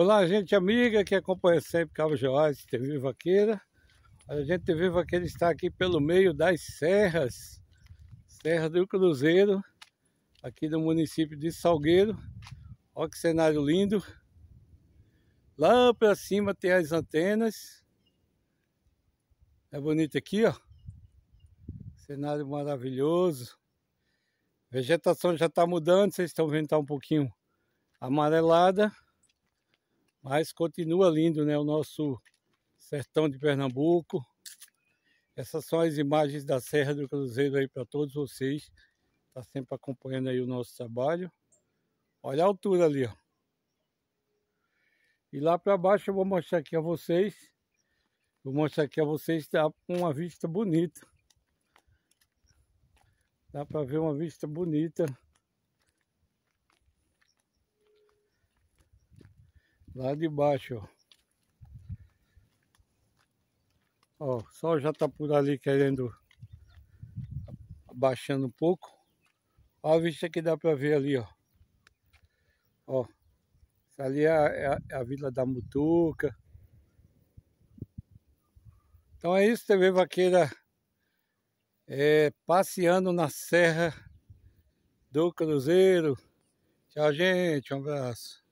Olá, gente amiga que acompanha sempre Cabo Joás, TV Vaqueira. A gente TV Vaqueira está aqui pelo meio das serras, Serra do Cruzeiro, aqui do município de Salgueiro. Olha que cenário lindo. Lá para cima tem as antenas. É bonito aqui, ó. Cenário maravilhoso. A vegetação já está mudando, vocês estão vendo, está um pouquinho amarelada. Mas continua lindo, né? O nosso sertão de Pernambuco. Essas são as imagens da Serra do Cruzeiro aí para todos vocês. Tá sempre acompanhando aí o nosso trabalho. Olha a altura ali, ó. E lá para baixo eu vou mostrar aqui a vocês. Vou mostrar aqui a vocês tá uma vista bonita. Dá para ver uma vista bonita Lá de baixo, ó. Ó, o sol já tá por ali querendo... Baixando um pouco. Ó a vista que dá para ver ali, ó. Ó. ali é, é a, é a Vila da Mutuca. Então é isso, TV Vaqueira. É, passeando na Serra do Cruzeiro. Tchau, gente. Um abraço.